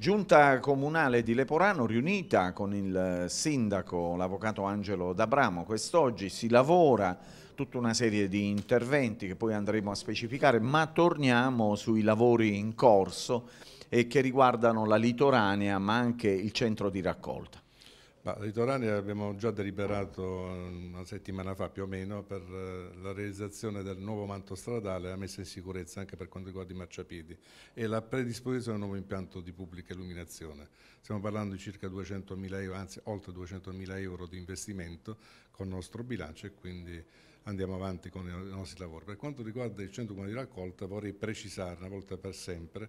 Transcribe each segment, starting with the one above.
Giunta comunale di Leporano riunita con il eh, sindaco, l'avvocato Angelo D'Abramo. Quest'oggi si lavora tutta una serie di interventi che poi andremo a specificare, ma torniamo sui lavori in corso e che riguardano la litoranea ma anche il centro di raccolta. Ma dei Torani abbiamo già deliberato eh, una settimana fa più o meno per eh, la realizzazione del nuovo manto stradale, la messa in sicurezza anche per quanto riguarda i marciapiedi e la predisposizione del nuovo impianto di pubblica illuminazione. Stiamo parlando di circa 200.000 euro, anzi oltre 200.000 euro di investimento con il nostro bilancio e quindi andiamo avanti con i nostri lavori. Per quanto riguarda il centro comune di raccolta vorrei precisare una volta per sempre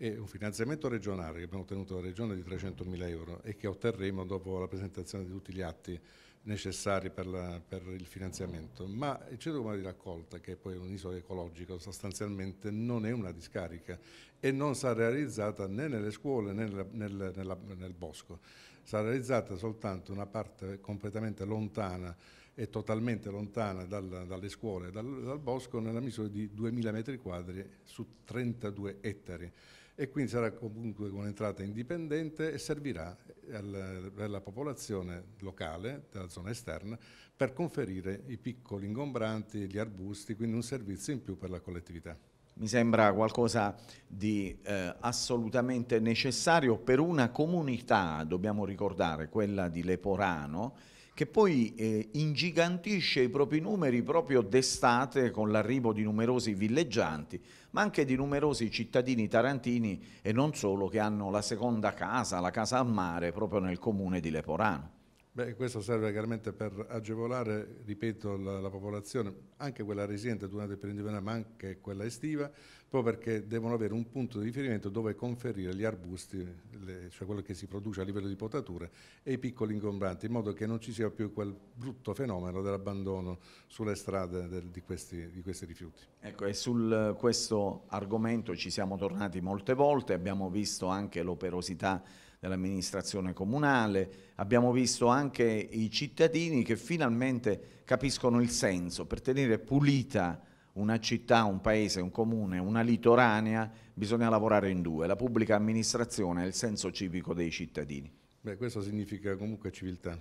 e un finanziamento regionale che abbiamo ottenuto dalla Regione di 300.000 euro e che otterremo dopo la presentazione di tutti gli atti necessari per, la, per il finanziamento. Ma il centro comunale di raccolta, che è poi un'isola ecologica, sostanzialmente non è una discarica e non sarà realizzata né nelle scuole né nella, nel, nella, nel bosco, sarà realizzata soltanto una parte completamente lontana è totalmente lontana dal, dalle scuole, dal, dal, bosco, nella misura di 2.000 metri quadri su 32 ettari. E quindi sarà comunque un'entrata indipendente e servirà al, per la popolazione locale, della zona esterna, per conferire i piccoli ingombranti, gli arbusti, quindi un servizio in più per la collettività mi sembra qualcosa di eh, assolutamente necessario per una comunità, dobbiamo ricordare, quella di Leporano, che poi eh, ingigantisce i propri numeri proprio d'estate con l'arrivo di numerosi villeggianti, ma anche di numerosi cittadini tarantini e non solo che hanno la seconda casa, la casa a mare, proprio nel comune di Leporano. Beh, questo serve chiaramente per agevolare, ripeto, la, la popolazione, anche quella residente durante il periodo invernale, ma anche quella estiva, proprio perché devono avere un punto di riferimento dove conferire gli arbusti, le, cioè quello che si produce a livello di potature, e i piccoli ingombranti, in modo che non ci sia più quel brutto fenomeno dell'abbandono sulle strade del, di, questi, di, questi, rifiuti. Ecco, e su questo argomento ci siamo tornati molte volte, abbiamo visto anche l'operosità dell'amministrazione comunale, abbiamo visto anche i cittadini che finalmente capiscono il senso per tenere pulita una città, un paese, un comune, una litoranea, bisogna lavorare in due, la pubblica amministrazione e il senso civico dei cittadini. Beh, questo significa comunque civiltà.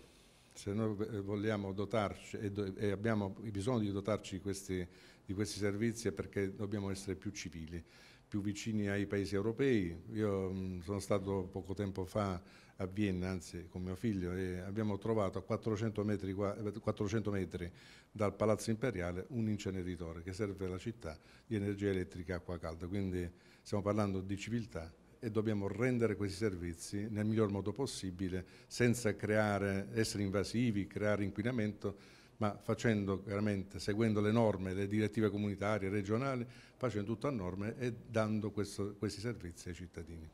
Se noi eh, vogliamo dotarci e, abbiamo bisogno di dotarci questi, di questi servizi è perché dobbiamo essere più civili più vicini ai paesi europei. Io mh, mm, sono stato poco tempo fa a Vienna, anzi con mio figlio, e abbiamo trovato a 400 metri, 400 eh, metri dal Palazzo Imperiale un inceneritore che serve alla città di energia elettrica e acqua calda. Quindi stiamo parlando di civiltà e dobbiamo rendere questi servizi nel miglior modo possibile senza creare, essere invasivi, creare inquinamento ma facendo chiaramente, seguendo le norme, le direttive comunitarie, regionali, facendo tutto a norme e dando questo, questi servizi ai cittadini.